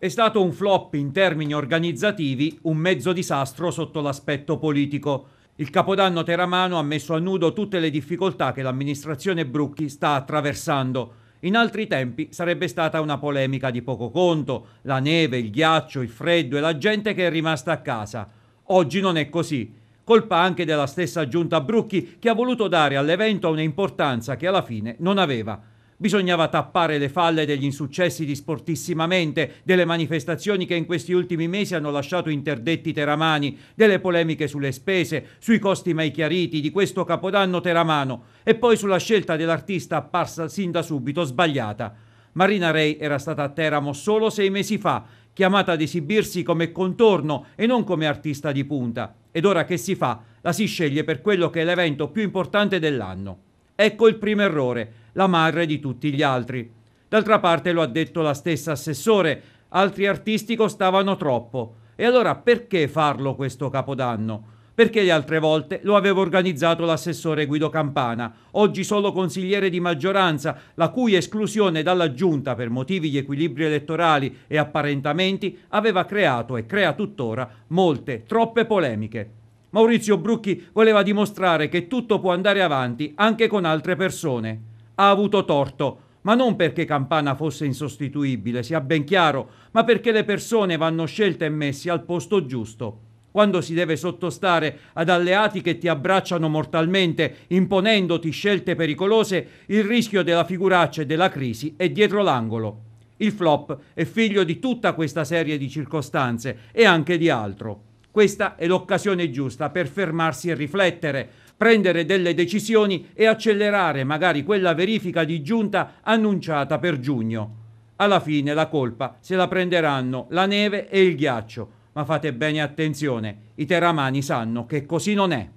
È stato un flop in termini organizzativi, un mezzo disastro sotto l'aspetto politico. Il capodanno teramano ha messo a nudo tutte le difficoltà che l'amministrazione Brucchi sta attraversando. In altri tempi sarebbe stata una polemica di poco conto, la neve, il ghiaccio, il freddo e la gente che è rimasta a casa. Oggi non è così. Colpa anche della stessa giunta Brucchi che ha voluto dare all'evento una importanza che alla fine non aveva. Bisognava tappare le falle degli insuccessi di sportissimamente, delle manifestazioni che in questi ultimi mesi hanno lasciato interdetti teramani, delle polemiche sulle spese, sui costi mai chiariti di questo capodanno teramano e poi sulla scelta dell'artista apparsa sin da subito sbagliata. Marina Rey era stata a Teramo solo sei mesi fa chiamata ad esibirsi come contorno e non come artista di punta. Ed ora che si fa, la si sceglie per quello che è l'evento più importante dell'anno. Ecco il primo errore la madre di tutti gli altri. D'altra parte lo ha detto la stessa assessore, altri artisti costavano troppo. E allora perché farlo questo capodanno? Perché le altre volte lo aveva organizzato l'assessore Guido Campana, oggi solo consigliere di maggioranza, la cui esclusione dalla giunta per motivi di equilibri elettorali e apparentamenti aveva creato e crea tuttora molte, troppe polemiche. Maurizio Brucchi voleva dimostrare che tutto può andare avanti anche con altre persone ha avuto torto, ma non perché Campana fosse insostituibile, sia ben chiaro, ma perché le persone vanno scelte e messe al posto giusto. Quando si deve sottostare ad alleati che ti abbracciano mortalmente, imponendoti scelte pericolose, il rischio della figuraccia e della crisi è dietro l'angolo. Il flop è figlio di tutta questa serie di circostanze e anche di altro. Questa è l'occasione giusta per fermarsi e riflettere, prendere delle decisioni e accelerare magari quella verifica di giunta annunciata per giugno. Alla fine la colpa se la prenderanno la neve e il ghiaccio, ma fate bene attenzione, i terramani sanno che così non è.